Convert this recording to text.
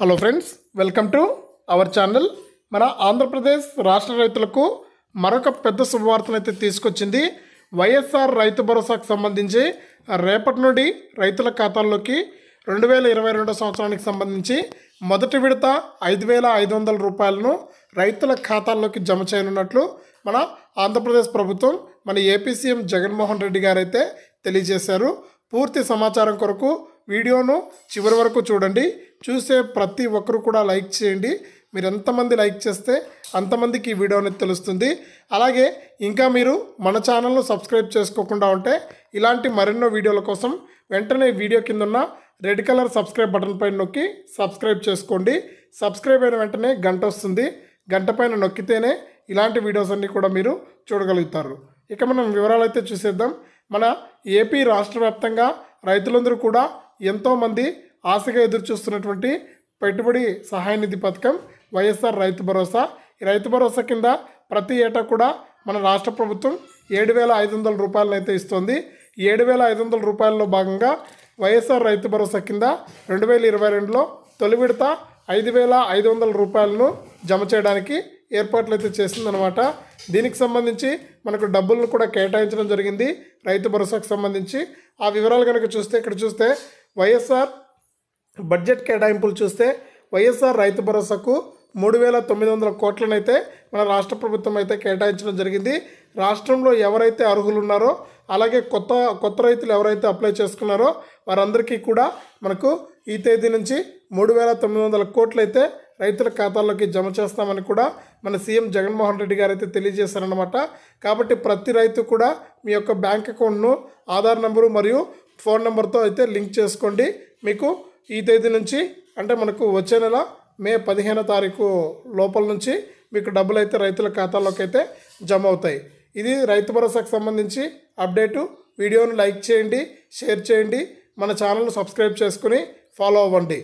hello friends welcome to our channel మన ఆంధ్రప్రదేశ్ రాష్ట్ర రైతులకు మరొక పెద్ద శుభవార్తనైతే తీసుకొచ్చింది వైఎస్ఆర్ రైతు భరోసాకు సంబంధించి రేపటి నుండి రైతుల ఖాతాల్లోకి రెండు వేల ఇరవై రెండు సంవత్సరానికి సంబంధించి మొదటి విడత ఐదు వేల ఐదు వందల రూపాయలను రైతుల ఖాతాల్లోకి జమ చేయనున్నట్లు మన ఆంధ్రప్రదేశ్ ప్రభుత్వం మన ఏపీ సీఎం జగన్మోహన్ రెడ్డి గారైతే తెలియజేశారు పూర్తి సమాచారం కొరకు వీడియోను చివరి వరకు చూడండి చూసే ప్రతి ఒక్కరు కూడా లైక్ చేయండి మీరు ఎంతమంది లైక్ చేస్తే అంతమందికి ఈ వీడియో అనేది తెలుస్తుంది అలాగే ఇంకా మీరు మన ఛానల్ను సబ్స్క్రైబ్ చేసుకోకుండా ఉంటే ఇలాంటి మరెన్నో వీడియోల కోసం వెంటనే వీడియో కింద ఉన్న రెడ్ కలర్ సబ్స్క్రైబ్ బటన్ పైన నొక్కి సబ్స్క్రైబ్ చేసుకోండి సబ్స్క్రైబ్ అయిన వెంటనే గంట వస్తుంది గంట పైన నొక్కితేనే ఇలాంటి వీడియోస్ అన్నీ కూడా మీరు చూడగలుగుతారు ఇక మనం వివరాలైతే చూసేద్దాం మన ఏపీ రాష్ట్ర రైతులందరూ కూడా ఎంతోమంది ఆశగా ఎదురుచూస్తున్నటువంటి పెట్టుబడి సహాయ నిధి పథకం వైఎస్ఆర్ రైతు భరోసా ఈ రైతు భరోసా కింద ప్రతి ఏటా కూడా మన రాష్ట్ర ప్రభుత్వం ఏడు వేల ఐదు వందల రూపాయలను అయితే ఇస్తుంది ఏడు వేల ఐదు వందల రూపాయల్లో భాగంగా వైఎస్ఆర్ రైతు భరోసా కింద రెండు వేల ఇరవై రెండులో తొలి విడత ఐదు వేల ఐదు వందల రూపాయలను జమ చేయడానికి ఏర్పాట్లు అయితే చేసిందనమాట దీనికి సంబంధించి మనకు డబ్బులను కూడా కేటాయించడం జరిగింది రైతు భరోసాకు సంబంధించి ఆ వివరాలు కనుక చూస్తే ఇక్కడ చూస్తే వైఎస్ఆర్ బడ్జెట్ కేటాయింపులు చూస్తే వైఎస్ఆర్ రైతు భరోసాకు మూడు వేల తొమ్మిది వందల కోట్లనైతే మన రాష్ట్ర ప్రభుత్వం అయితే కేటాయించడం జరిగింది రాష్ట్రంలో ఎవరైతే అర్హులు ఉన్నారో అలాగే కొత్త కొత్త రైతులు ఎవరైతే అప్లై చేసుకున్నారో వారందరికీ కూడా మనకు ఈ తేదీ నుంచి మూడు వేల తొమ్మిది వందల కోట్లు అయితే రైతుల ఖాతాల్లోకి జమ చేస్తామని కూడా మన సీఎం జగన్మోహన్ రెడ్డి గారు అయితే తెలియజేశారనమాట కాబట్టి ప్రతి రైతు కూడా మీ యొక్క బ్యాంక్ అకౌంట్ను ఆధార్ నెంబరు మరియు ఫోన్ నెంబర్తో అయితే లింక్ చేసుకోండి మీకు ఈ తేదీ నుంచి అంటే మనకు వచ్చే నెల మే పదిహేనో తారీఖు లోపల నుంచి మీకు డబ్బులు అయితే రైతుల ఖాతాలోకి అయితే జమ అవుతాయి ఇది రైతు భరోసాకు సంబంధించి అప్డేటు వీడియోను లైక్ చేయండి షేర్ చేయండి మన ఛానల్ను సబ్స్క్రైబ్ చేసుకుని ఫాలో అవ్వండి